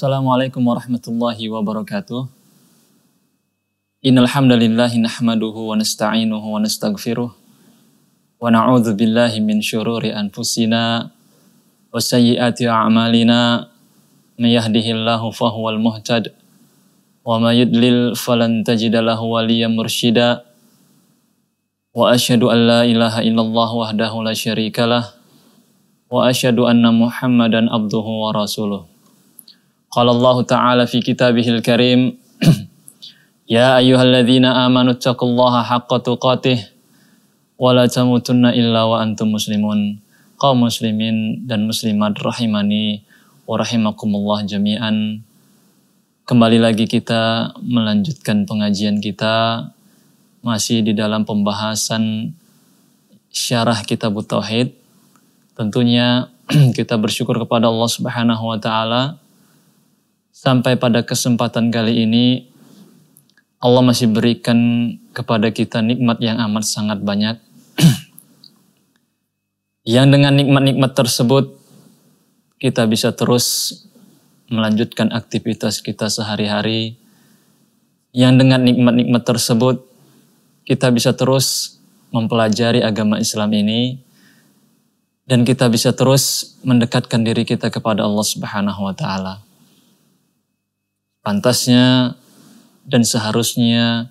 Assalamualaikum warahmatullahi wabarakatuh. Innal hamdalillah nahmaduhu wa nasta'inuhu wa nastaghfiruh wa na'udzu billahi min syururi anfusina wa sayyiati a'malina may yahdihillahu fahuwal muhtad wa may yudlil falan tajida lahu waliyan mursyida wa asyhadu an la ilaha illallah wahdahu la syarikalah wa asyhadu anna muhammadan abduhu wa rasuluh Qala Allah Ta'ala fi kitabihil karim Ya ayyuhalladzina amanu taqullaha haqqa tuqatih wa la tamutunna illa wa antum muslimun. Kaum muslimin dan muslimat rahimani wa rahimakumullah jami'an. Kembali lagi kita melanjutkan pengajian kita masih di dalam pembahasan syarah kitab tauhid. Tentunya kita bersyukur kepada Allah Subhanahu wa taala sampai pada kesempatan kali ini Allah masih berikan kepada kita nikmat yang amat sangat banyak. yang dengan nikmat-nikmat tersebut kita bisa terus melanjutkan aktivitas kita sehari-hari. Yang dengan nikmat-nikmat tersebut kita bisa terus mempelajari agama Islam ini dan kita bisa terus mendekatkan diri kita kepada Allah Subhanahu wa taala pantasnya dan seharusnya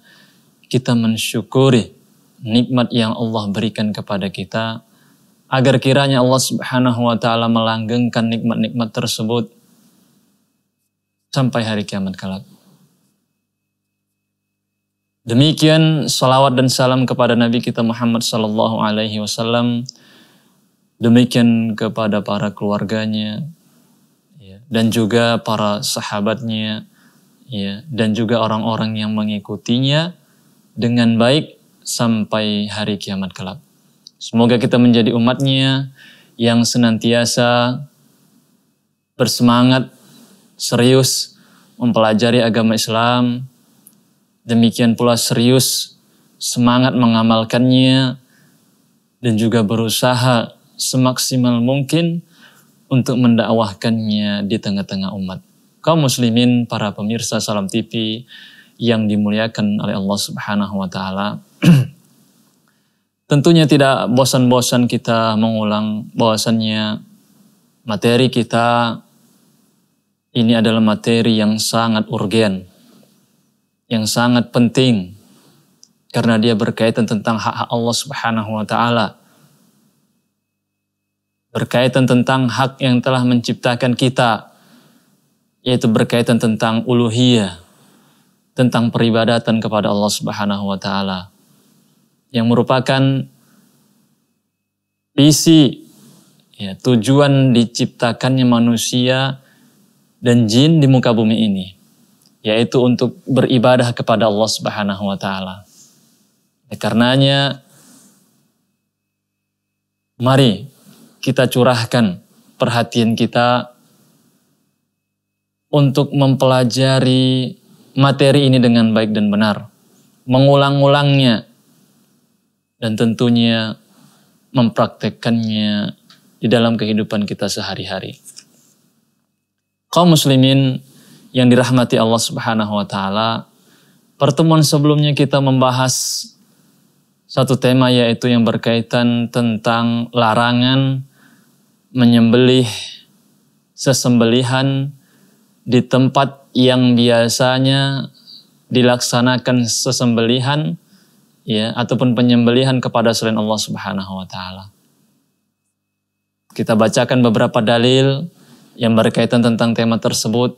kita mensyukuri nikmat yang Allah berikan kepada kita agar kiranya Allah Subhanahu wa taala melanggengkan nikmat-nikmat tersebut sampai hari kiamat kelak. Demikian salawat dan salam kepada Nabi kita Muhammad sallallahu alaihi wasallam. Demikian kepada para keluarganya ya, dan juga para sahabatnya ya dan juga orang-orang yang mengikutinya dengan baik sampai hari kiamat kelak. Semoga kita menjadi umatnya yang senantiasa bersemangat, serius mempelajari agama Islam, demikian pula serius semangat mengamalkannya dan juga berusaha semaksimal mungkin untuk mendakwahkannya di tengah-tengah umat kaum muslimin, para pemirsa Salam TV yang dimuliakan oleh Allah Subhanahu wa taala. Tentunya tidak bosan-bosan kita mengulang bahwasannya materi kita ini adalah materi yang sangat urgen, yang sangat penting karena dia berkaitan tentang hak-hak Allah Subhanahu wa taala. Berkaitan tentang hak yang telah menciptakan kita, yaitu berkaitan tentang uluhiyah, tentang peribadatan kepada Allah Subhanahu wa taala yang merupakan visi ya, tujuan diciptakannya manusia dan jin di muka bumi ini yaitu untuk beribadah kepada Allah Subhanahu wa taala. Ya, karenanya mari kita curahkan perhatian kita untuk mempelajari materi ini dengan baik dan benar, mengulang-ulangnya, dan tentunya mempraktekkannya di dalam kehidupan kita sehari-hari. Kaum muslimin yang dirahmati Allah Subhanahu wa taala, pertemuan sebelumnya kita membahas satu tema yaitu yang berkaitan tentang larangan menyembelih sesembelihan di tempat yang biasanya dilaksanakan sesembelihan ya ataupun penyembelihan kepada selain Allah Subhanahu wa taala. Kita bacakan beberapa dalil yang berkaitan tentang tema tersebut.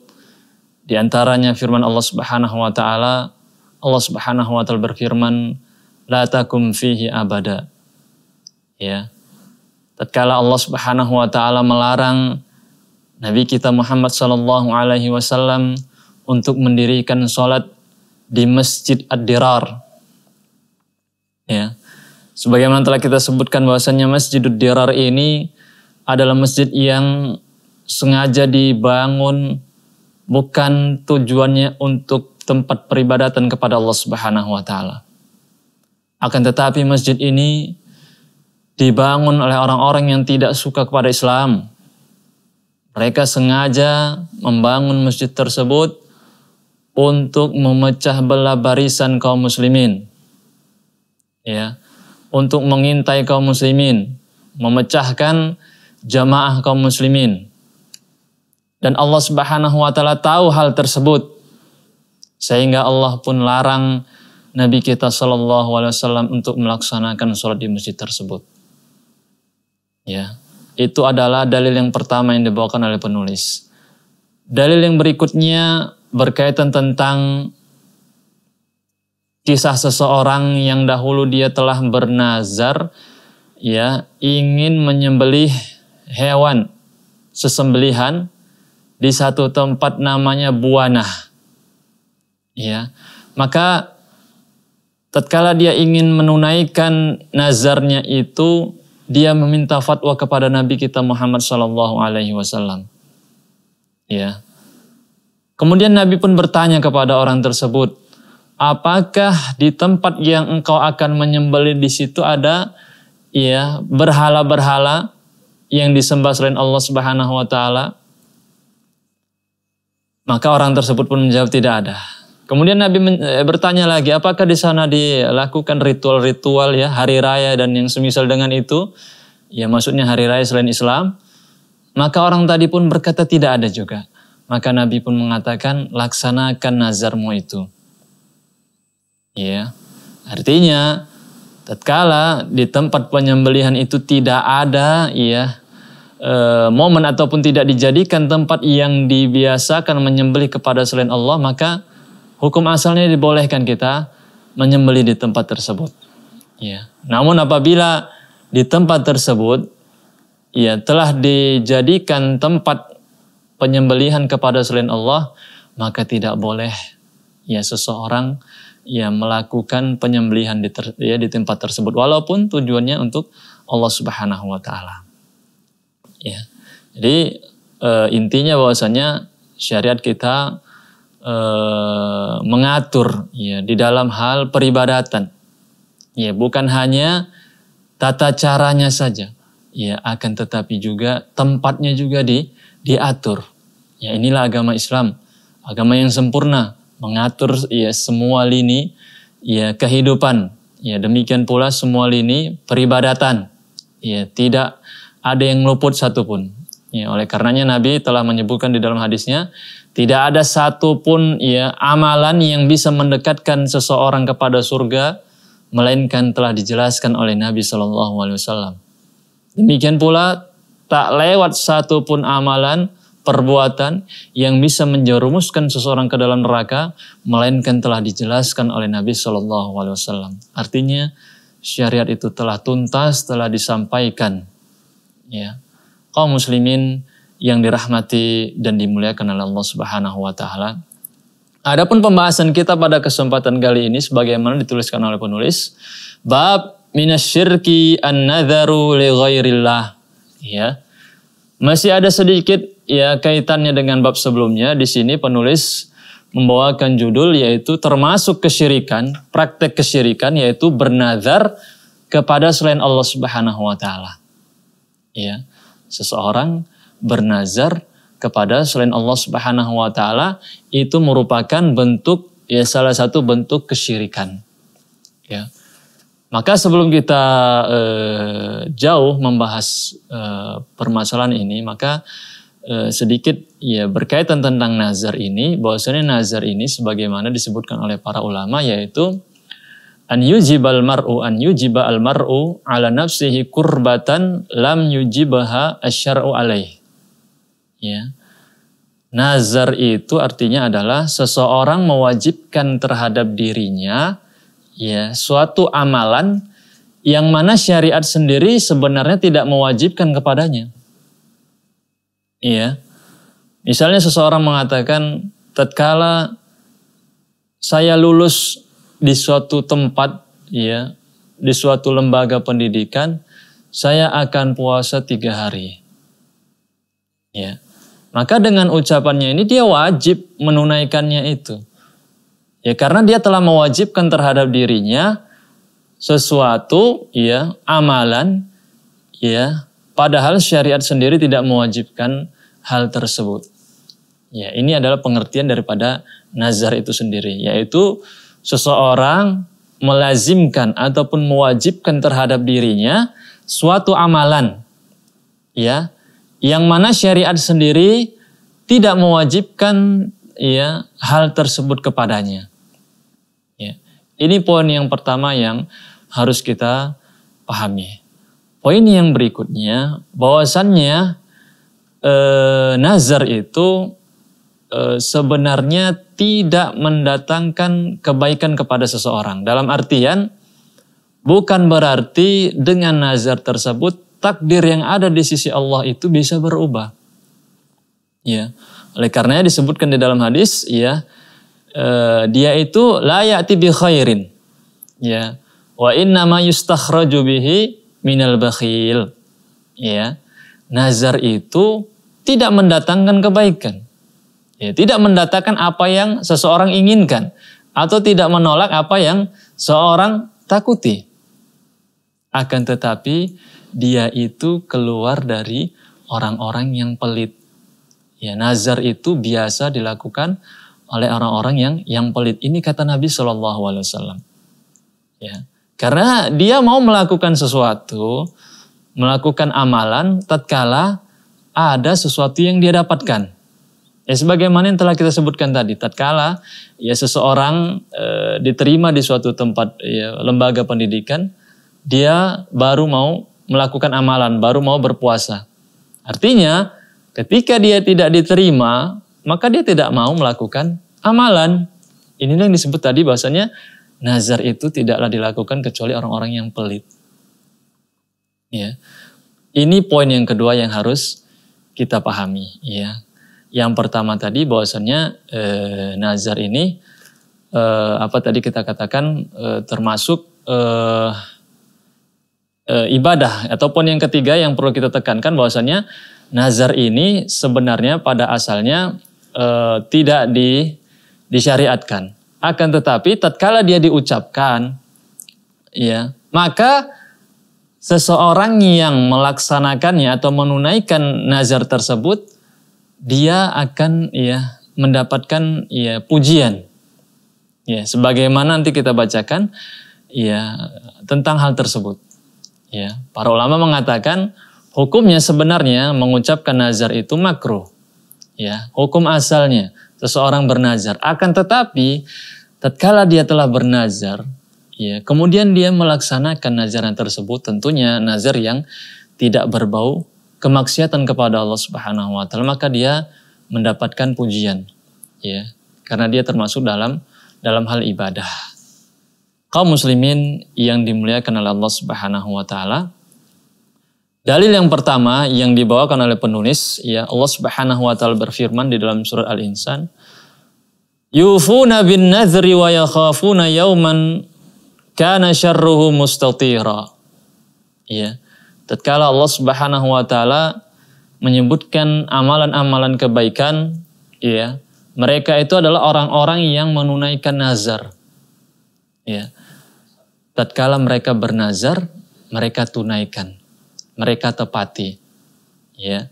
Di antaranya firman Allah Subhanahu wa taala, Allah Subhanahu wa taala berfirman, "La takum fihi abada." Ya. Tatkala Allah Subhanahu wa taala melarang Nabi kita Muhammad Sallallahu Alaihi Wasallam untuk mendirikan sholat di Masjid Ad-Dirar. Ya. Sebagaimana telah kita sebutkan bahwasannya Masjid Ad-Dirar ini adalah masjid yang sengaja dibangun bukan tujuannya untuk tempat peribadatan kepada Allah Subhanahu wa taala. Akan tetapi masjid ini dibangun oleh orang-orang yang tidak suka kepada Islam, mereka sengaja membangun masjid tersebut untuk memecah belah barisan kaum muslimin. Ya, untuk mengintai kaum muslimin, memecahkan jamaah kaum muslimin. Dan Allah Subhanahu wa taala tahu hal tersebut. Sehingga Allah pun larang Nabi kita sallallahu alaihi wasallam untuk melaksanakan sholat di masjid tersebut. Ya. Itu adalah dalil yang pertama yang dibawakan oleh penulis. Dalil yang berikutnya berkaitan tentang kisah seseorang yang dahulu dia telah bernazar ya ingin menyembelih hewan sesembelihan di satu tempat namanya Buana. Ya. Maka tatkala dia ingin menunaikan nazarnya itu dia meminta fatwa kepada Nabi kita Muhammad Sallallahu Alaihi Wasallam. Ya. Kemudian Nabi pun bertanya kepada orang tersebut, apakah di tempat yang engkau akan menyembelih di situ ada ya berhala-berhala yang disembah selain Allah Subhanahu wa taala? Maka orang tersebut pun menjawab tidak ada. Kemudian Nabi eh, bertanya lagi, apakah di sana dilakukan ritual-ritual ya, hari raya dan yang semisal dengan itu? Ya maksudnya hari raya selain Islam. Maka orang tadi pun berkata tidak ada juga. Maka Nabi pun mengatakan, laksanakan nazarmu itu. Ya, artinya tatkala di tempat penyembelihan itu tidak ada ya e, momen ataupun tidak dijadikan tempat yang dibiasakan menyembelih kepada selain Allah maka Hukum asalnya dibolehkan kita menyembeli di tempat tersebut. Ya. Namun apabila di tempat tersebut ya telah dijadikan tempat penyembelihan kepada selain Allah, maka tidak boleh ya seseorang ya melakukan penyembelihan di ter, ya di tempat tersebut walaupun tujuannya untuk Allah Subhanahu wa taala. Ya. Jadi e, intinya bahwasanya syariat kita e, mengatur ya di dalam hal peribadatan. Ya, bukan hanya tata caranya saja. Ya, akan tetapi juga tempatnya juga di diatur. Ya, inilah agama Islam. Agama yang sempurna mengatur ya semua lini ya kehidupan. Ya, demikian pula semua lini peribadatan. Ya, tidak ada yang luput satupun. Ya, oleh karenanya Nabi telah menyebutkan di dalam hadisnya, tidak ada satupun ya amalan yang bisa mendekatkan seseorang kepada surga melainkan telah dijelaskan oleh Nabi Shallallahu Alaihi Wasallam. Demikian pula tak lewat satupun amalan perbuatan yang bisa menjerumuskan seseorang ke dalam neraka melainkan telah dijelaskan oleh Nabi Shallallahu Alaihi Wasallam. Artinya syariat itu telah tuntas, telah disampaikan. Ya, kaum muslimin yang dirahmati dan dimuliakan oleh Allah Subhanahu wa taala. Adapun pembahasan kita pada kesempatan kali ini sebagaimana dituliskan oleh penulis bab minasyirki an li ghairillah ya. Masih ada sedikit ya kaitannya dengan bab sebelumnya di sini penulis membawakan judul yaitu termasuk kesyirikan, praktek kesyirikan yaitu bernazar kepada selain Allah Subhanahu wa taala. Ya. Seseorang bernazar kepada selain Allah Subhanahu wa taala itu merupakan bentuk ya salah satu bentuk kesyirikan. Ya. Maka sebelum kita eh, jauh membahas eh, permasalahan ini, maka eh, sedikit ya berkaitan tentang nazar ini, bahwasanya nazar ini sebagaimana disebutkan oleh para ulama yaitu an yujibal mar'u an yujiba al mar'u ala nafsihi kurbatan lam yujibaha asyara'u alaihi ya. Nazar itu artinya adalah seseorang mewajibkan terhadap dirinya ya suatu amalan yang mana syariat sendiri sebenarnya tidak mewajibkan kepadanya. Iya. Misalnya seseorang mengatakan tatkala saya lulus di suatu tempat ya, di suatu lembaga pendidikan, saya akan puasa tiga hari. Ya. Maka dengan ucapannya ini dia wajib menunaikannya itu. Ya karena dia telah mewajibkan terhadap dirinya sesuatu ya amalan ya padahal syariat sendiri tidak mewajibkan hal tersebut. Ya, ini adalah pengertian daripada nazar itu sendiri yaitu seseorang melazimkan ataupun mewajibkan terhadap dirinya suatu amalan ya yang mana syariat sendiri tidak mewajibkan ya hal tersebut kepadanya. Ya. Ini poin yang pertama yang harus kita pahami. Poin yang berikutnya bahwasannya e, nazar itu eh, sebenarnya tidak mendatangkan kebaikan kepada seseorang. Dalam artian bukan berarti dengan nazar tersebut takdir yang ada di sisi Allah itu bisa berubah. Ya. Oleh karenanya disebutkan di dalam hadis ya eh, dia itu layak tibi khairin. Ya. Wa inna ma yustakhraju bihi minal bakhil. Ya. Nazar itu tidak mendatangkan kebaikan. Ya, tidak mendatangkan apa yang seseorang inginkan atau tidak menolak apa yang seorang takuti. Akan tetapi dia itu keluar dari orang-orang yang pelit. Ya, nazar itu biasa dilakukan oleh orang-orang yang yang pelit. Ini kata Nabi saw. Ya, karena dia mau melakukan sesuatu, melakukan amalan, tatkala ada sesuatu yang dia dapatkan. Ya, sebagaimana yang telah kita sebutkan tadi, tatkala ya seseorang e, diterima di suatu tempat ya, lembaga pendidikan, dia baru mau melakukan amalan, baru mau berpuasa. Artinya, ketika dia tidak diterima, maka dia tidak mau melakukan amalan. Ini yang disebut tadi bahasanya, nazar itu tidaklah dilakukan kecuali orang-orang yang pelit. Ya. Ini poin yang kedua yang harus kita pahami. Ya. Yang pertama tadi bahwasannya e, eh, nazar ini e, apa tadi kita katakan e, termasuk eh, e, ibadah ataupun yang ketiga yang perlu kita tekankan bahwasanya nazar ini sebenarnya pada asalnya e, tidak di disyariatkan. Akan tetapi tatkala dia diucapkan ya, maka seseorang yang melaksanakannya atau menunaikan nazar tersebut dia akan ya mendapatkan ya pujian. Ya, sebagaimana nanti kita bacakan ya tentang hal tersebut. Ya, para ulama mengatakan hukumnya sebenarnya mengucapkan nazar itu makruh. Ya, hukum asalnya seseorang bernazar. Akan tetapi tatkala dia telah bernazar, ya, kemudian dia melaksanakan nazaran tersebut tentunya nazar yang tidak berbau kemaksiatan kepada Allah Subhanahu wa taala, maka dia mendapatkan pujian. Ya, karena dia termasuk dalam dalam hal ibadah kaum muslimin yang dimuliakan oleh Allah Subhanahu wa taala. Dalil yang pertama yang dibawakan oleh penulis ya Allah Subhanahu wa taala berfirman di dalam surat Al-Insan Yufuna bin nadhri wa yakhafuna yawman kana syarruhu mustatira. Ya. Tatkala Allah Subhanahu wa taala menyebutkan amalan-amalan kebaikan ya, mereka itu adalah orang-orang yang menunaikan nazar. Ya tatkala mereka bernazar, mereka tunaikan, mereka tepati. Ya.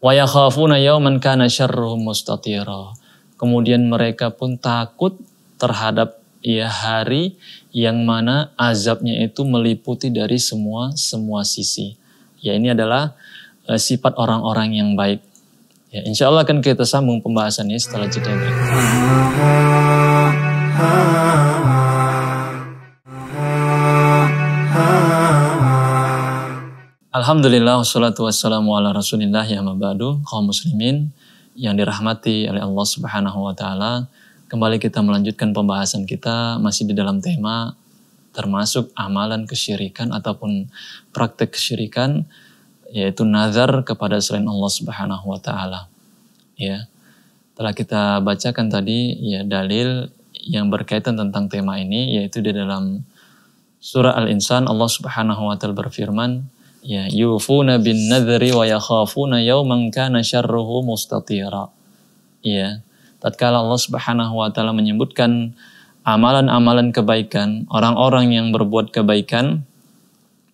Wa yakhafuna yawman kana syarruhum mustatira. Kemudian mereka pun takut terhadap ya hari yang mana azabnya itu meliputi dari semua semua sisi. Ya ini adalah uh, sifat orang-orang yang baik. Ya, insya Allah akan kita sambung pembahasannya setelah jeda berikut. Alhamdulillah wassalatu wassalamu ala rasulillah ya mabadu kaum muslimin yang dirahmati oleh Allah subhanahu wa ta'ala kembali kita melanjutkan pembahasan kita masih di dalam tema termasuk amalan kesyirikan ataupun praktek kesyirikan yaitu nazar kepada selain Allah subhanahu wa ta'ala ya telah kita bacakan tadi ya dalil yang berkaitan tentang tema ini yaitu di dalam surah Al-Insan Allah subhanahu wa ta'ala berfirman ya yufuna bin nadri wa yakhafuna yawman kana syarruhu mustatira ya tatkala Allah Subhanahu wa taala menyebutkan amalan-amalan kebaikan orang-orang yang berbuat kebaikan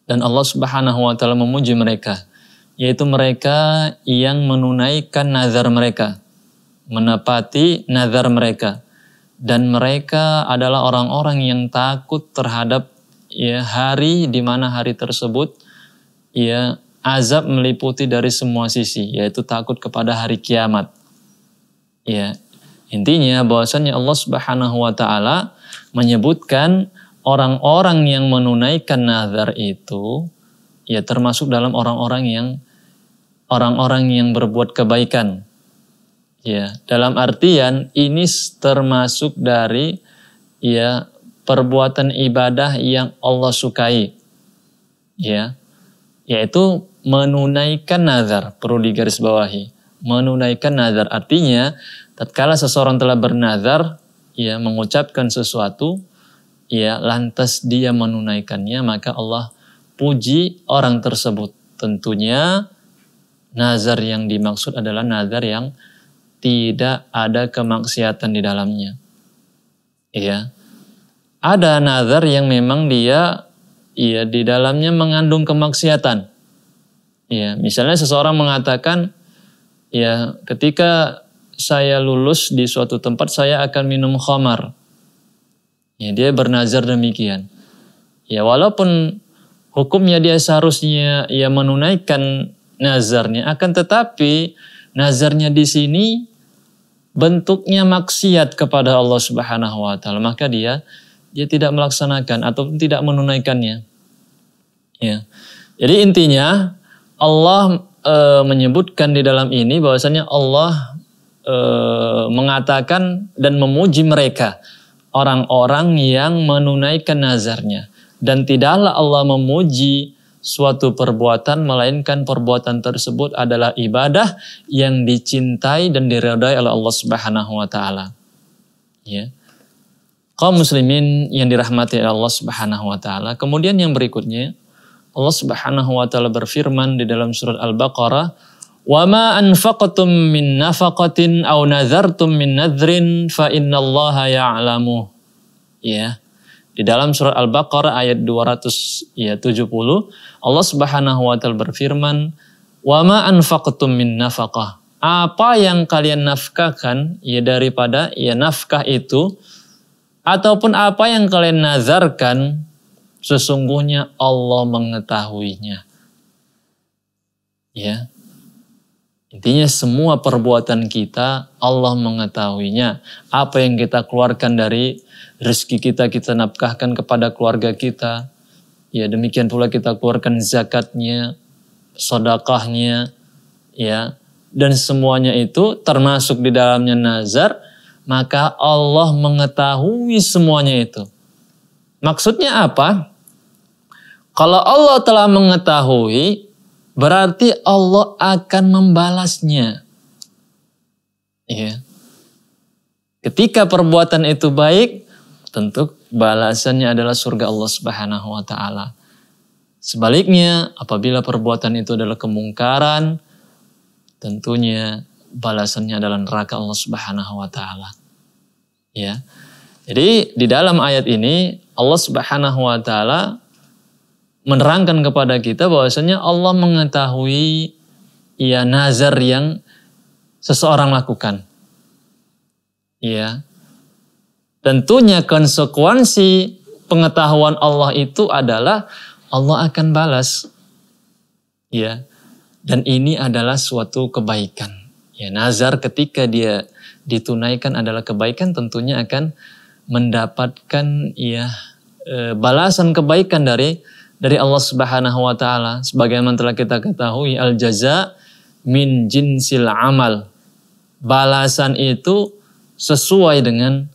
dan Allah Subhanahu wa taala memuji mereka yaitu mereka yang menunaikan nazar mereka menepati nazar mereka dan mereka adalah orang-orang yang takut terhadap ya hari di mana hari tersebut ya azab meliputi dari semua sisi yaitu takut kepada hari kiamat. Ya. Intinya bahwasanya Allah Subhanahu wa taala menyebutkan orang-orang yang menunaikan nazar itu ya termasuk dalam orang-orang yang orang-orang yang berbuat kebaikan. Ya, dalam artian ini termasuk dari ya perbuatan ibadah yang Allah sukai. Ya yaitu menunaikan nazar, perlu digarisbawahi. Menunaikan nazar artinya tatkala seseorang telah bernazar, ya mengucapkan sesuatu, ya lantas dia menunaikannya, maka Allah puji orang tersebut. Tentunya nazar yang dimaksud adalah nazar yang tidak ada kemaksiatan di dalamnya. Ya. Ada nazar yang memang dia ya di dalamnya mengandung kemaksiatan. Ya, misalnya seseorang mengatakan ya ketika saya lulus di suatu tempat saya akan minum khamar. Ya, dia bernazar demikian. Ya, walaupun hukumnya dia seharusnya ya menunaikan nazarnya akan tetapi nazarnya di sini bentuknya maksiat kepada Allah Subhanahu wa taala, maka dia dia tidak melaksanakan ataupun tidak menunaikannya. Ya. Jadi intinya Allah e, menyebutkan di dalam ini bahwasanya Allah e, mengatakan dan memuji mereka orang-orang yang menunaikan nazarnya dan tidaklah Allah memuji suatu perbuatan melainkan perbuatan tersebut adalah ibadah yang dicintai dan diredai oleh Allah Subhanahu wa taala. Ya. Kaum muslimin yang dirahmati Allah Subhanahu wa taala. Kemudian yang berikutnya Allah Subhanahu wa taala berfirman di dalam surat Al-Baqarah, "Wa ma anfaqtum min nafaqatin aw nadhartum min nadhrin fa innallaha ya'lamu." Ya. Di dalam surat Al-Baqarah ayat 270, Allah Subhanahu wa taala berfirman, "Wa ma anfaqtum min nafaqah." Apa yang kalian nafkahkan ya daripada ya nafkah itu ataupun apa yang kalian nazarkan Sesungguhnya Allah mengetahuinya. Ya. Intinya semua perbuatan kita Allah mengetahuinya. Apa yang kita keluarkan dari rezeki kita kita nafkahkan kepada keluarga kita. Ya demikian pula kita keluarkan zakatnya, sodakahnya, ya dan semuanya itu termasuk di dalamnya nazar, maka Allah mengetahui semuanya itu. Maksudnya apa? Kalau Allah telah mengetahui, berarti Allah akan membalasnya. Ya. Ketika perbuatan itu baik, tentu balasannya adalah surga Allah Subhanahu wa taala. Sebaliknya, apabila perbuatan itu adalah kemungkaran, tentunya balasannya adalah neraka Allah Subhanahu wa taala. Ya. Jadi di dalam ayat ini Allah Subhanahu wa taala menerangkan kepada kita bahwasanya Allah mengetahui ya nazar yang seseorang lakukan. Ya. Tentunya konsekuensi pengetahuan Allah itu adalah Allah akan balas. Ya. Dan ini adalah suatu kebaikan. Ya, nazar ketika dia ditunaikan adalah kebaikan tentunya akan mendapatkan ya balasan kebaikan dari dari Allah Subhanahu wa taala sebagaimana telah kita ketahui al jaza min jinsil amal. Balasan itu sesuai dengan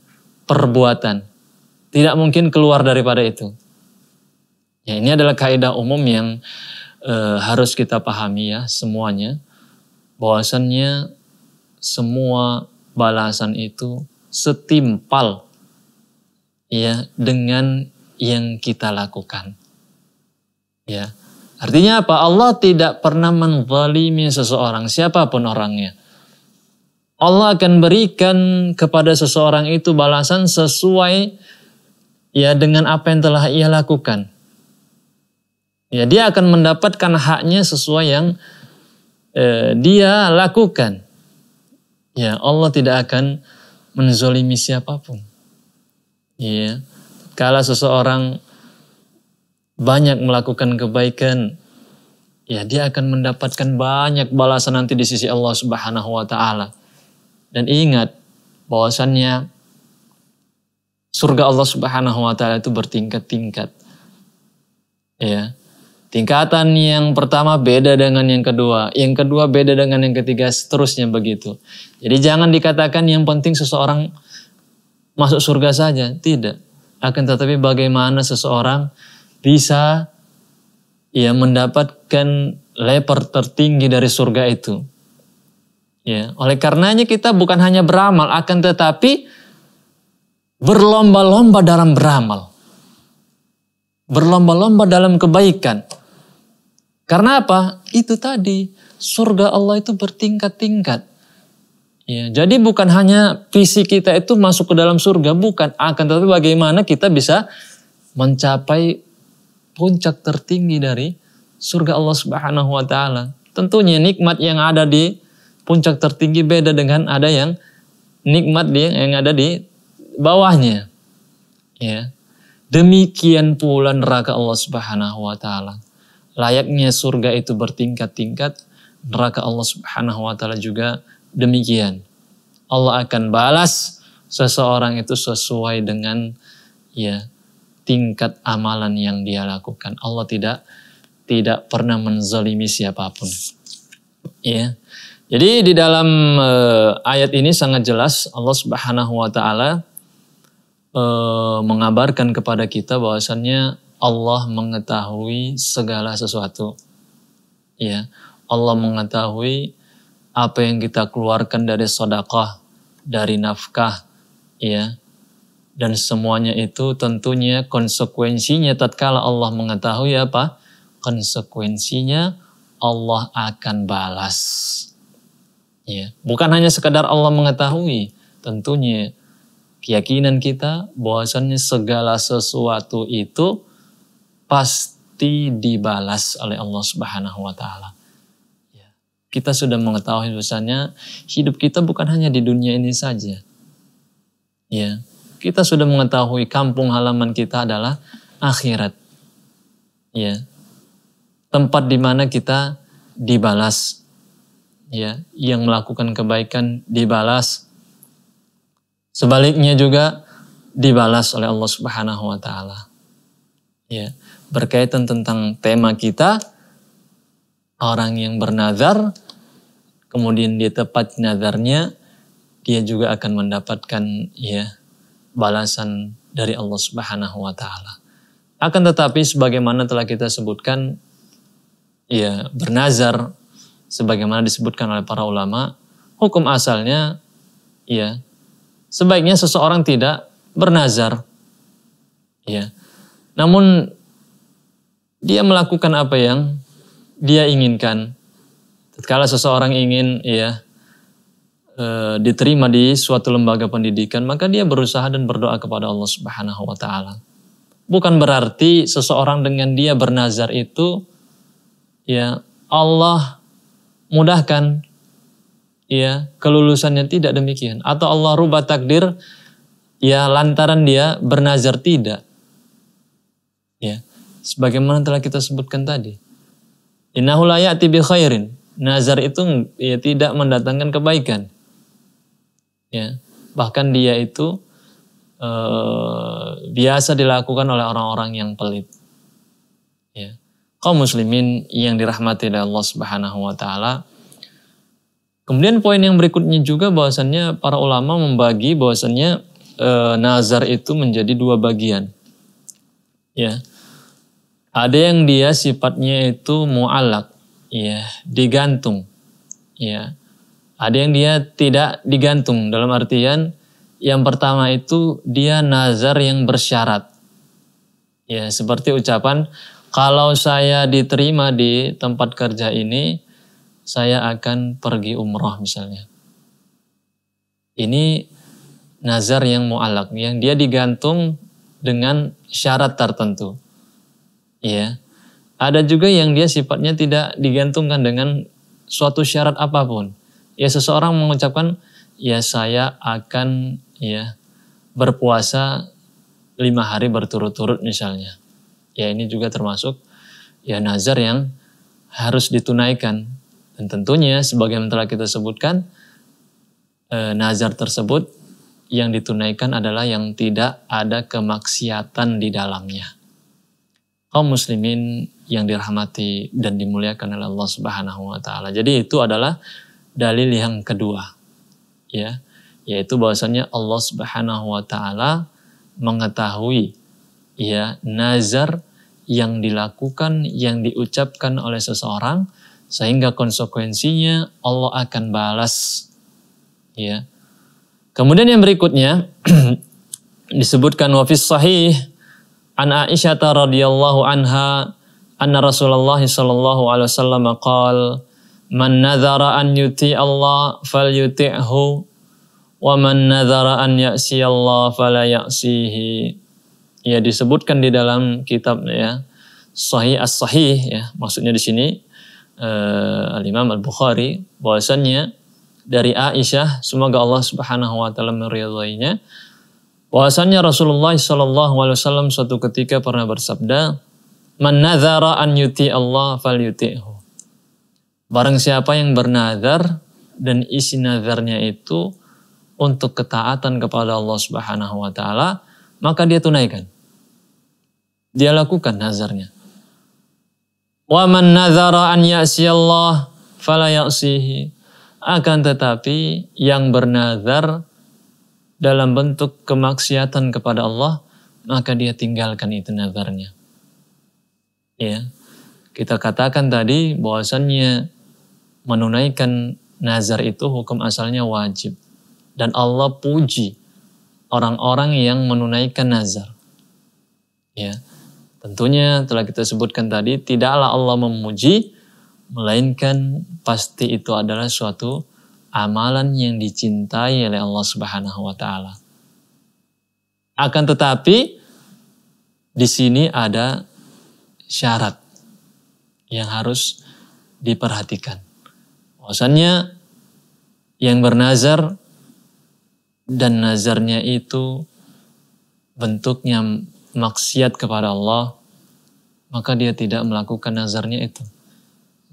perbuatan. Tidak mungkin keluar daripada itu. Ya, ini adalah kaidah umum yang e, harus kita pahami ya semuanya. Bahwasannya semua balasan itu setimpal ya dengan yang kita lakukan. Ya. Artinya apa? Allah tidak pernah menzalimi seseorang siapapun orangnya. Allah akan berikan kepada seseorang itu balasan sesuai ya dengan apa yang telah ia lakukan. Ya, dia akan mendapatkan haknya sesuai yang eh, dia lakukan. Ya, Allah tidak akan menzolimi siapapun. Ya. Kala seseorang banyak melakukan kebaikan, ya dia akan mendapatkan banyak balasan nanti di sisi Allah Subhanahu wa taala. Dan ingat bahwasannya surga Allah Subhanahu wa taala itu bertingkat-tingkat. Ya. Tingkatan yang pertama beda dengan yang kedua, yang kedua beda dengan yang ketiga, seterusnya begitu. Jadi jangan dikatakan yang penting seseorang masuk surga saja, tidak. Akan tetapi bagaimana seseorang bisa ya mendapatkan leper tertinggi dari surga itu. Ya, oleh karenanya kita bukan hanya beramal akan tetapi berlomba-lomba dalam beramal. Berlomba-lomba dalam kebaikan. Karena apa? Itu tadi surga Allah itu bertingkat-tingkat. Ya, jadi bukan hanya visi kita itu masuk ke dalam surga, bukan. Akan tetapi bagaimana kita bisa mencapai puncak tertinggi dari surga Allah Subhanahu wa taala. Tentunya nikmat yang ada di puncak tertinggi beda dengan ada yang nikmat yang ada di bawahnya. Ya. Demikian pula neraka Allah Subhanahu wa taala. Layaknya surga itu bertingkat-tingkat, neraka Allah Subhanahu wa taala juga demikian. Allah akan balas seseorang itu sesuai dengan ya tingkat amalan yang dia lakukan. Allah tidak tidak pernah menzalimi siapapun. Ya. Jadi di dalam e, ayat ini sangat jelas Allah Subhanahu wa taala e, mengabarkan kepada kita bahwasannya Allah mengetahui segala sesuatu. Ya. Allah mengetahui apa yang kita keluarkan dari sodakah, dari nafkah, ya. Dan semuanya itu tentunya konsekuensinya tatkala Allah mengetahui apa? Konsekuensinya Allah akan balas. Ya, bukan hanya sekadar Allah mengetahui, tentunya keyakinan kita bahwasannya segala sesuatu itu pasti dibalas oleh Allah Subhanahu wa taala kita sudah mengetahui bahwasanya hidup kita bukan hanya di dunia ini saja. Ya, kita sudah mengetahui kampung halaman kita adalah akhirat. Ya. Tempat di mana kita dibalas. Ya, yang melakukan kebaikan dibalas. Sebaliknya juga dibalas oleh Allah Subhanahu wa taala. Ya, berkaitan tentang tema kita orang yang bernazar kemudian dia tepat nazarnya, dia juga akan mendapatkan ya balasan dari Allah Subhanahu wa taala. Akan tetapi sebagaimana telah kita sebutkan ya bernazar sebagaimana disebutkan oleh para ulama, hukum asalnya ya sebaiknya seseorang tidak bernazar. Ya. Namun dia melakukan apa yang dia inginkan kalau seseorang ingin ya eh, diterima di suatu lembaga pendidikan, maka dia berusaha dan berdoa kepada Allah Subhanahu wa taala. Bukan berarti seseorang dengan dia bernazar itu ya Allah mudahkan ya kelulusannya tidak demikian atau Allah rubah takdir ya lantaran dia bernazar tidak. Ya. Sebagaimana telah kita sebutkan tadi. Innahu la ya'ti khairin Nazar itu ya tidak mendatangkan kebaikan. Ya, bahkan dia itu e, biasa dilakukan oleh orang-orang yang pelit. Ya. Kaum muslimin yang dirahmati oleh Allah Subhanahu wa taala. Kemudian poin yang berikutnya juga bahwasannya para ulama membagi bahwasannya e, nazar itu menjadi dua bagian. Ya. Ada yang dia sifatnya itu mu'alak ya digantung ya ada yang dia tidak digantung dalam artian yang pertama itu dia nazar yang bersyarat ya seperti ucapan kalau saya diterima di tempat kerja ini saya akan pergi umroh misalnya ini nazar yang mu'alak yang dia digantung dengan syarat tertentu ya ada juga yang dia sifatnya tidak digantungkan dengan suatu syarat apapun. Ya seseorang mengucapkan, ya saya akan ya berpuasa lima hari berturut-turut misalnya. Ya ini juga termasuk ya nazar yang harus ditunaikan. Dan tentunya sebagaimana telah kita sebutkan, e, nazar tersebut yang ditunaikan adalah yang tidak ada kemaksiatan di dalamnya. Kaum muslimin yang dirahmati dan dimuliakan oleh Allah Subhanahu wa taala. Jadi itu adalah dalil yang kedua. Ya, yaitu bahwasanya Allah Subhanahu wa taala mengetahui ya nazar yang dilakukan yang diucapkan oleh seseorang sehingga konsekuensinya Allah akan balas ya. Kemudian yang berikutnya disebutkan wafis sahih an Aisyah radhiyallahu anha anna Rasulullah sallallahu alaihi wasallam qaal man nadhara an yuti Allah fal yuti'hu wa man nadhara an ya'si Allah fala ya'sihi ya disebutkan di dalam kitabnya ya sahih as-sahih ya maksudnya di sini uh, al-Imam Al-Bukhari bahwasanya dari Aisyah semoga Allah Subhanahu wa taala meridhoinya bahwasanya Rasulullah sallallahu alaihi wasallam suatu ketika pernah bersabda Man an yuti Allah fal yuti'hu. Barang siapa yang bernazar dan isi nazarnya itu untuk ketaatan kepada Allah Subhanahu wa taala, maka dia tunaikan. Dia lakukan nazarnya. Wa man nazara an Allah fala ya'sihi. Akan tetapi yang bernazar dalam bentuk kemaksiatan kepada Allah, maka dia tinggalkan itu nazarnya ya kita katakan tadi bahwasannya menunaikan nazar itu hukum asalnya wajib dan Allah puji orang-orang yang menunaikan nazar ya tentunya telah kita sebutkan tadi tidaklah Allah memuji melainkan pasti itu adalah suatu amalan yang dicintai oleh Allah Subhanahu wa taala akan tetapi di sini ada syarat yang harus diperhatikan. Bahwasannya yang bernazar dan nazarnya itu bentuknya maksiat kepada Allah, maka dia tidak melakukan nazarnya itu.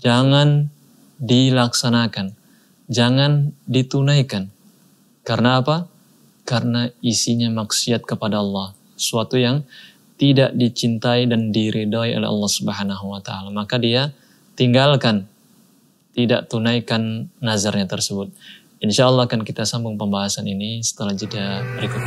Jangan dilaksanakan, jangan ditunaikan. Karena apa? Karena isinya maksiat kepada Allah, suatu yang tidak dicintai dan diridhoi oleh Allah Subhanahu wa taala, maka dia tinggalkan tidak tunaikan nazarnya tersebut. Insya Allah akan kita sambung pembahasan ini setelah jeda berikut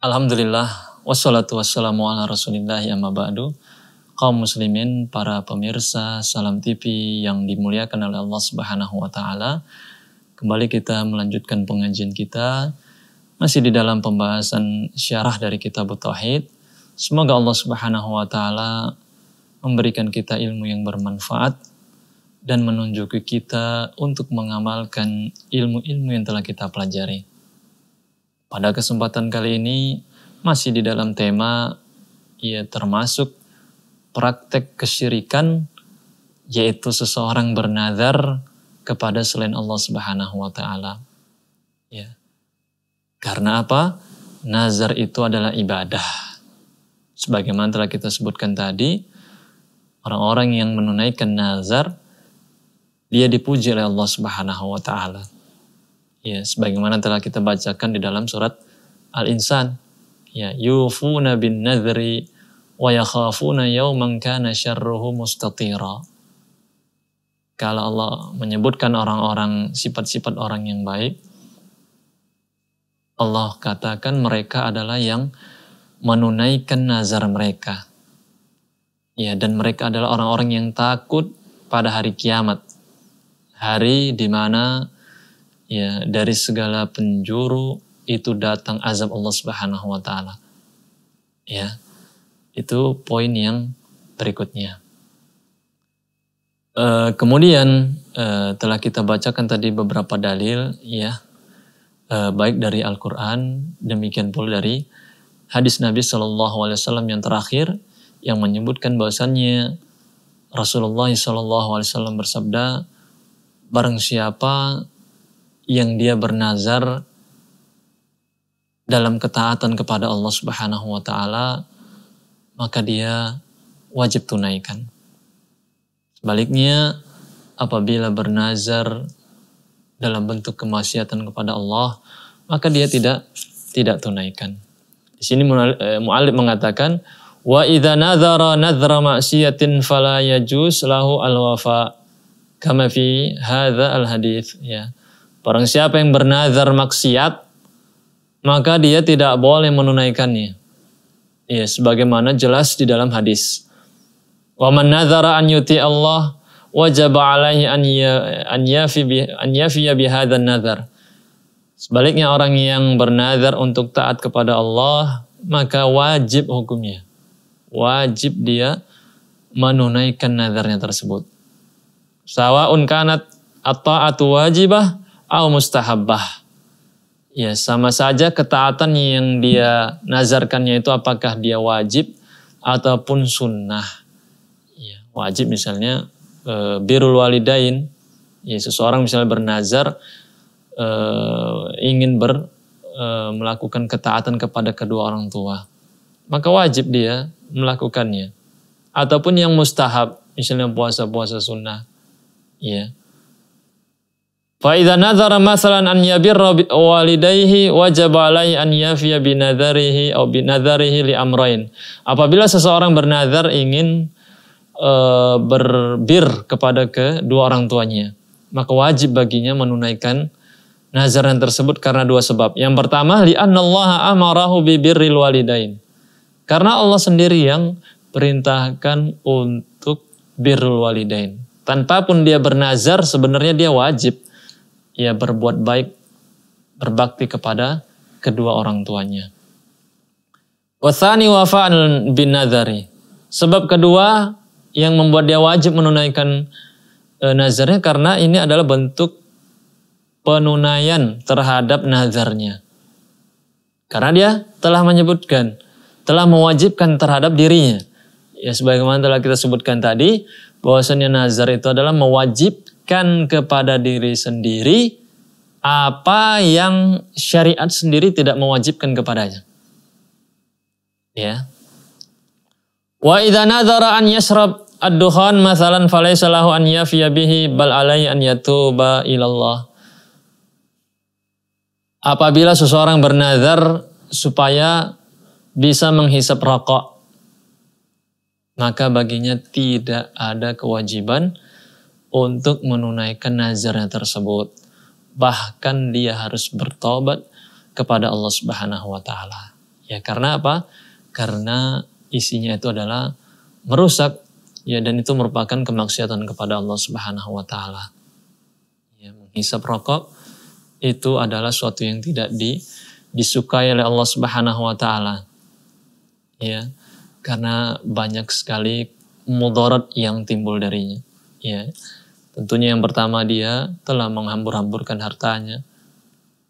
Alhamdulillah wassalatu wassalamu ala rasulillah ya ba'du kaum muslimin, para pemirsa Salam TV yang dimuliakan oleh Allah Subhanahu wa taala. Kembali kita melanjutkan pengajian kita masih di dalam pembahasan syarah dari kitab tauhid. Semoga Allah Subhanahu wa taala memberikan kita ilmu yang bermanfaat dan menunjuki kita untuk mengamalkan ilmu-ilmu yang telah kita pelajari. Pada kesempatan kali ini masih di dalam tema ia ya, termasuk praktek kesyirikan yaitu seseorang bernazar kepada selain Allah Subhanahu wa taala. Ya. Karena apa? Nazar itu adalah ibadah. Sebagaimana telah kita sebutkan tadi, orang-orang yang menunaikan nazar dia dipuji oleh Allah Subhanahu wa taala. Ya, sebagaimana telah kita bacakan di dalam surat Al-Insan. Ya, yufuna bin nadri وَيَخَافُونَ يَوْمًا كَانَ شَرُّهُ مُسْتَطِيرًا Kalau Allah menyebutkan orang-orang, sifat-sifat orang yang baik, Allah katakan mereka adalah yang menunaikan nazar mereka. Ya, dan mereka adalah orang-orang yang takut pada hari kiamat. Hari di mana ya dari segala penjuru itu datang azab Allah Subhanahu wa taala. Ya, itu poin yang berikutnya. E, kemudian e, telah kita bacakan tadi beberapa dalil, ya, e, baik dari Al-Quran, demikian pula dari hadis Nabi Shallallahu Alaihi Wasallam yang terakhir yang menyebutkan bahwasannya Rasulullah Shallallahu Alaihi Wasallam bersabda, barang siapa yang dia bernazar dalam ketaatan kepada Allah Subhanahu wa taala maka dia wajib tunaikan. Sebaliknya, apabila bernazar dalam bentuk kemaksiatan kepada Allah, maka dia tidak tidak tunaikan. Di sini eh, mu'alib mengatakan, Wa idha nadhara nadhra ma'siyatin fala lahu alwafa Kama fi hadha al-hadith. Ya. Barang siapa yang bernazar maksiat, maka dia tidak boleh menunaikannya. Ya, sebagaimana jelas di dalam hadis. Wa man nadhara an yuti Allah wajib alaihi an ya, an yafi bi an yafi bi hadzal nadhar. Sebaliknya orang yang bernazar untuk taat kepada Allah, maka wajib hukumnya. Wajib dia menunaikan nazarnya tersebut. Sawaun kanat at-ta'atu wajibah au mustahabbah Ya sama saja ketaatan yang dia nazarkannya itu apakah dia wajib ataupun sunnah. Ya, wajib misalnya e, eh, birul walidain. Ya seseorang misalnya bernazar e, ingin ber e, melakukan ketaatan kepada kedua orang tua. Maka wajib dia melakukannya. Ataupun yang mustahab misalnya puasa-puasa sunnah. Ya. Fa idza nazara masalan an yabirra walidayhi wajib alai an yafiya binadzarihi aw binadzarihi li amrain. Apabila seseorang bernazar ingin e, berbir kepada kedua orang tuanya, maka wajib baginya menunaikan nazar yang tersebut karena dua sebab. Yang pertama li annallaha amarahu bi birril walidain. Karena Allah sendiri yang perintahkan untuk birrul walidain. Tanpa pun dia bernazar sebenarnya dia wajib ia berbuat baik, berbakti kepada kedua orang tuanya. Wasani wafa'an bin nazari. Sebab kedua yang membuat dia wajib menunaikan e, nazarnya karena ini adalah bentuk penunaian terhadap nazarnya. Karena dia telah menyebutkan, telah mewajibkan terhadap dirinya. Ya sebagaimana telah kita sebutkan tadi, bahwasanya nazar itu adalah mewajib mengingatkan kepada diri sendiri apa yang syariat sendiri tidak mewajibkan kepadanya. Ya. Wa idza nadhara an yashrab ad-dukhan masalan falaysa lahu an yafiya bihi bal alai an yatuba ilallah. Apabila seseorang bernazar supaya bisa menghisap rokok, maka baginya tidak ada kewajiban untuk menunaikan nazarnya tersebut. Bahkan dia harus bertobat kepada Allah Subhanahu wa taala. Ya, karena apa? Karena isinya itu adalah merusak ya dan itu merupakan kemaksiatan kepada Allah Subhanahu wa taala. Ya, menghisap rokok itu adalah suatu yang tidak di, disukai oleh Allah Subhanahu wa taala. Ya. Karena banyak sekali mudarat yang timbul darinya. Ya. Tentunya yang pertama dia telah menghambur-hamburkan hartanya.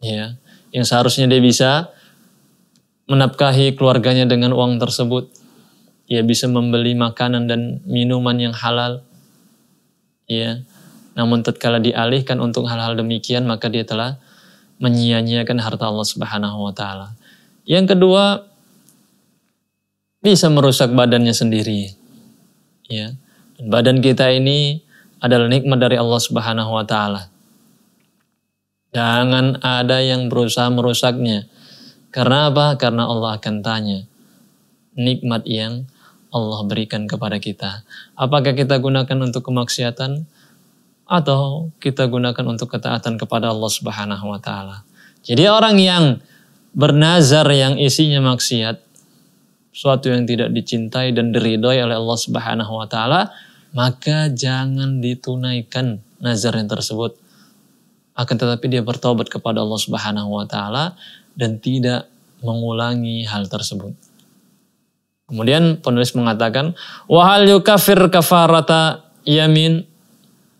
Ya, yang seharusnya dia bisa menapkahi keluarganya dengan uang tersebut. ya bisa membeli makanan dan minuman yang halal. Ya. Namun tatkala dialihkan untuk hal-hal demikian maka dia telah menyia-nyiakan harta Allah Subhanahu wa taala. Yang kedua bisa merusak badannya sendiri. Ya. badan kita ini adalah nikmat dari Allah Subhanahu wa taala. Jangan ada yang berusaha merusaknya. Karena apa? Karena Allah akan tanya nikmat yang Allah berikan kepada kita. Apakah kita gunakan untuk kemaksiatan atau kita gunakan untuk ketaatan kepada Allah Subhanahu wa taala. Jadi orang yang bernazar yang isinya maksiat, suatu yang tidak dicintai dan diridhoi oleh Allah Subhanahu wa taala, maka jangan ditunaikan nazar yang tersebut. Akan tetapi dia bertobat kepada Allah Subhanahu wa taala dan tidak mengulangi hal tersebut. Kemudian penulis mengatakan, "Wahal yukafir kafarata yamin?"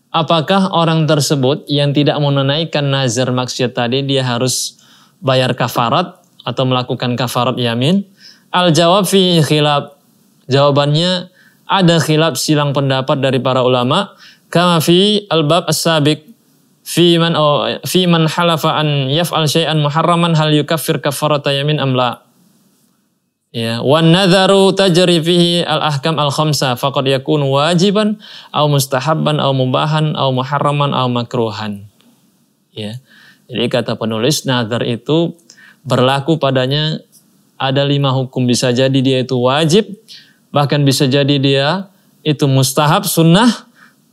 Apakah orang tersebut yang tidak menunaikan nazar maksiat tadi dia harus bayar kafarat atau melakukan kafarat yamin? Al jawab fi khilaf. Jawabannya ada khilaf silang pendapat dari para ulama kama fi albab as-sabiq fi man oh, fi man halafa an yaf'al syai'an muharraman hal yukaffir kafarata yamin amla ya wa nadharu tajri fihi al-ahkam al-khamsa faqad yakunu wajiban aw mustahabban aw mubahan aw muharraman aw makruhan ya jadi kata penulis nazar itu berlaku padanya ada lima hukum bisa jadi dia itu wajib bahkan bisa jadi dia itu mustahab sunnah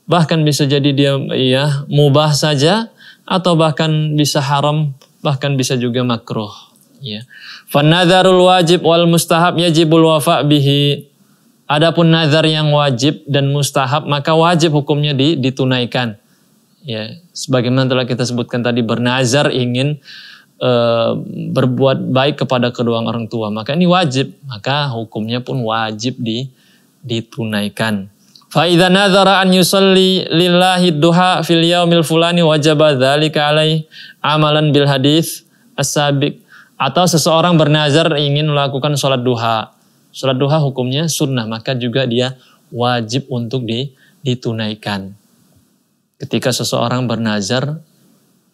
bahkan bisa jadi dia iya mubah saja atau bahkan bisa haram bahkan bisa juga makruh ya fanadharul wajib wal mustahab yajibul wafa bihi adapun nazar yang wajib dan mustahab maka wajib hukumnya ditunaikan ya sebagaimana telah kita sebutkan tadi bernazar ingin e, berbuat baik kepada kedua orang tua, maka ini wajib, maka hukumnya pun wajib di, ditunaikan. Faidah nazar an yusalli lillahi duha fil yaumil fulani wajib dzalika alai amalan bil hadis asabik atau seseorang bernazar ingin melakukan sholat duha. Sholat duha hukumnya sunnah, maka juga dia wajib untuk di, ditunaikan. Ketika seseorang bernazar,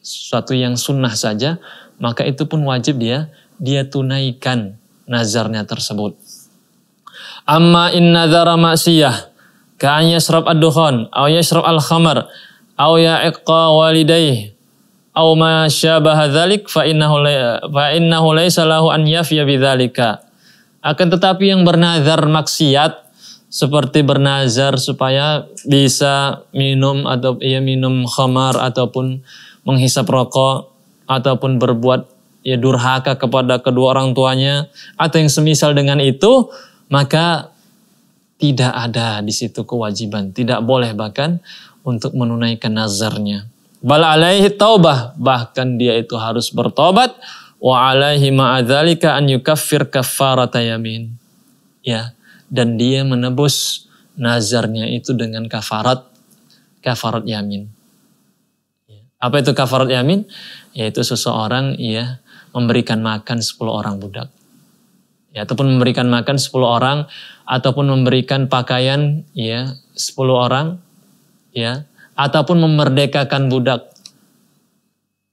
sesuatu yang sunnah saja, maka itu pun wajib dia dia tunaikan nazarnya tersebut. Amma in nazara maksiyah ka'an yashrab ad-dukhan aw yashrab al-khamar aw ya'iqa walidayh aw ma syabaha dzalik fa innahu fa innahu laysa lahu an yafiya bidzalika. Akan tetapi yang bernazar maksiat seperti bernazar supaya bisa minum atau ia ya minum khamar ataupun menghisap rokok ataupun berbuat ya durhaka kepada kedua orang tuanya atau yang semisal dengan itu, maka tidak ada di situ kewajiban, tidak boleh bahkan untuk menunaikan nazarnya. Bal alaihi taubah, bahkan dia itu harus bertobat wa alaihi ma'adzalika an yukaffir kaffarata yamin. Ya, dan dia menebus nazarnya itu dengan kafarat kafarat yamin. Apa itu kafarat yamin? Yaitu seseorang ya memberikan makan 10 orang budak. Ya, ataupun memberikan makan 10 orang ataupun memberikan pakaian ya 10 orang ya ataupun memerdekakan budak.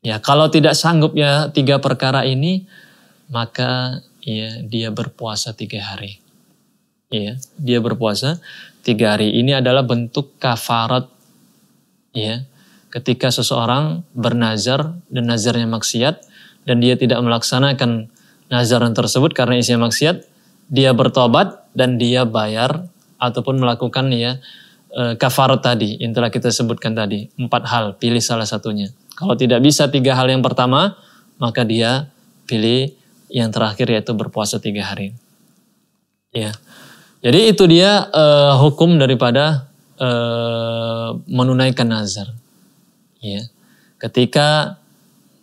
Ya, kalau tidak sanggup ya tiga perkara ini maka ya dia berpuasa tiga hari. Ya, dia berpuasa tiga hari. Ini adalah bentuk kafarat ya ketika seseorang bernazar dan nazarnya maksiat dan dia tidak melaksanakan nazaran tersebut karena isinya maksiat, dia bertobat dan dia bayar ataupun melakukan ya e, kafarat tadi yang telah kita sebutkan tadi empat hal pilih salah satunya kalau tidak bisa tiga hal yang pertama maka dia pilih yang terakhir yaitu berpuasa tiga hari ya jadi itu dia uh, hukum daripada uh, menunaikan nazar ya. Ketika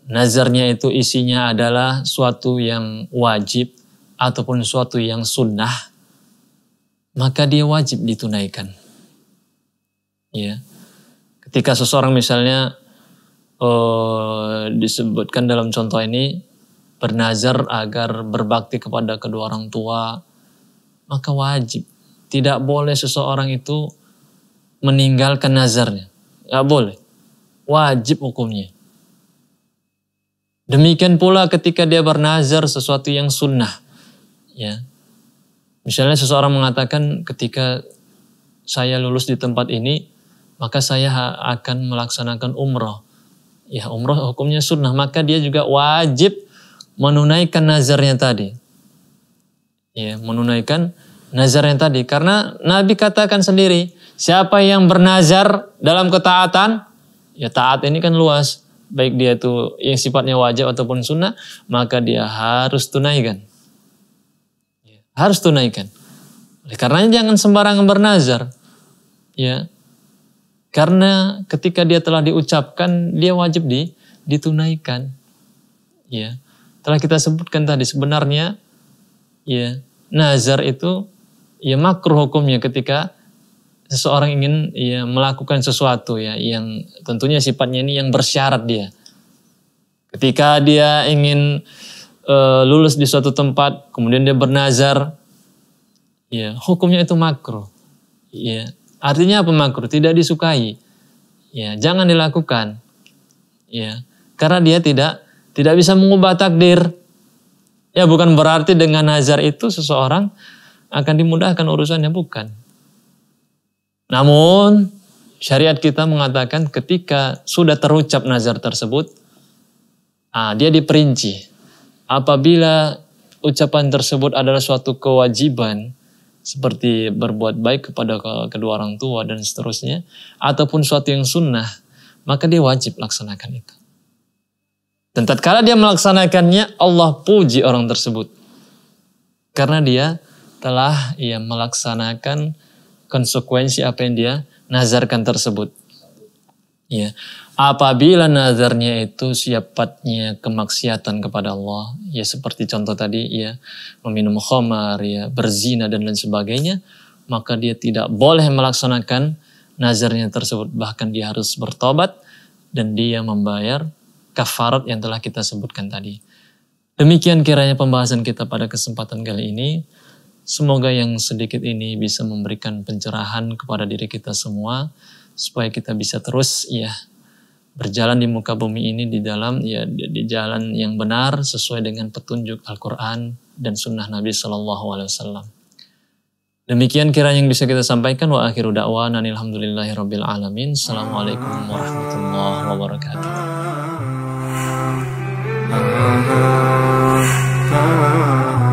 nazarnya itu isinya adalah suatu yang wajib ataupun suatu yang sunnah, maka dia wajib ditunaikan. Ya. Ketika seseorang misalnya eh, disebutkan dalam contoh ini bernazar agar berbakti kepada kedua orang tua, maka wajib. Tidak boleh seseorang itu meninggalkan nazarnya. Tidak boleh wajib hukumnya. Demikian pula ketika dia bernazar sesuatu yang sunnah. Ya. Misalnya seseorang mengatakan ketika saya lulus di tempat ini, maka saya akan melaksanakan umroh. Ya umroh hukumnya sunnah, maka dia juga wajib menunaikan nazarnya tadi. Ya, menunaikan nazarnya tadi. Karena Nabi katakan sendiri, siapa yang bernazar dalam ketaatan, Ya taat ini kan luas, baik dia itu yang sifatnya wajib ataupun sunnah, maka dia harus tunaikan. Ya, harus tunaikan. Oleh karenanya jangan sembarangan bernazar. Ya. Karena ketika dia telah diucapkan, dia wajib di, ditunaikan. Ya. Telah kita sebutkan tadi sebenarnya ya nazar itu ya makruh hukumnya ketika seseorang ingin ya melakukan sesuatu ya yang tentunya sifatnya ini yang bersyarat dia. Ketika dia ingin e, lulus di suatu tempat, kemudian dia bernazar, ya hukumnya itu makro, Ya, artinya apa makro? Tidak disukai. Ya, jangan dilakukan. Ya, karena dia tidak tidak bisa mengubah takdir. Ya bukan berarti dengan nazar itu seseorang akan dimudahkan urusannya bukan. Namun syariat kita mengatakan ketika sudah terucap nazar tersebut, ah, dia diperinci. Apabila ucapan tersebut adalah suatu kewajiban, seperti berbuat baik kepada kedua orang tua dan seterusnya, ataupun suatu yang sunnah, maka dia wajib laksanakan itu. Dan tatkala dia melaksanakannya, Allah puji orang tersebut. Karena dia telah ia melaksanakan konsekuensi apa yang dia nazarkan tersebut. Ya. Apabila nazarnya itu siapatnya kemaksiatan kepada Allah, ya seperti contoh tadi, ya meminum khamar, ya berzina dan lain sebagainya, maka dia tidak boleh melaksanakan nazarnya tersebut. Bahkan dia harus bertobat dan dia membayar kafarat yang telah kita sebutkan tadi. Demikian kiranya pembahasan kita pada kesempatan kali ini. Semoga yang sedikit ini bisa memberikan pencerahan kepada diri kita semua supaya kita bisa terus ya berjalan di muka bumi ini di dalam ya di, jalan yang benar sesuai dengan petunjuk Al-Qur'an dan sunnah Nabi Shallallahu alaihi wasallam. Demikian kira yang bisa kita sampaikan wa akhiru da'wana alhamdulillahirabbil alamin. Assalamualaikum warahmatullahi wabarakatuh. Ah, ah, ah. ah, ah.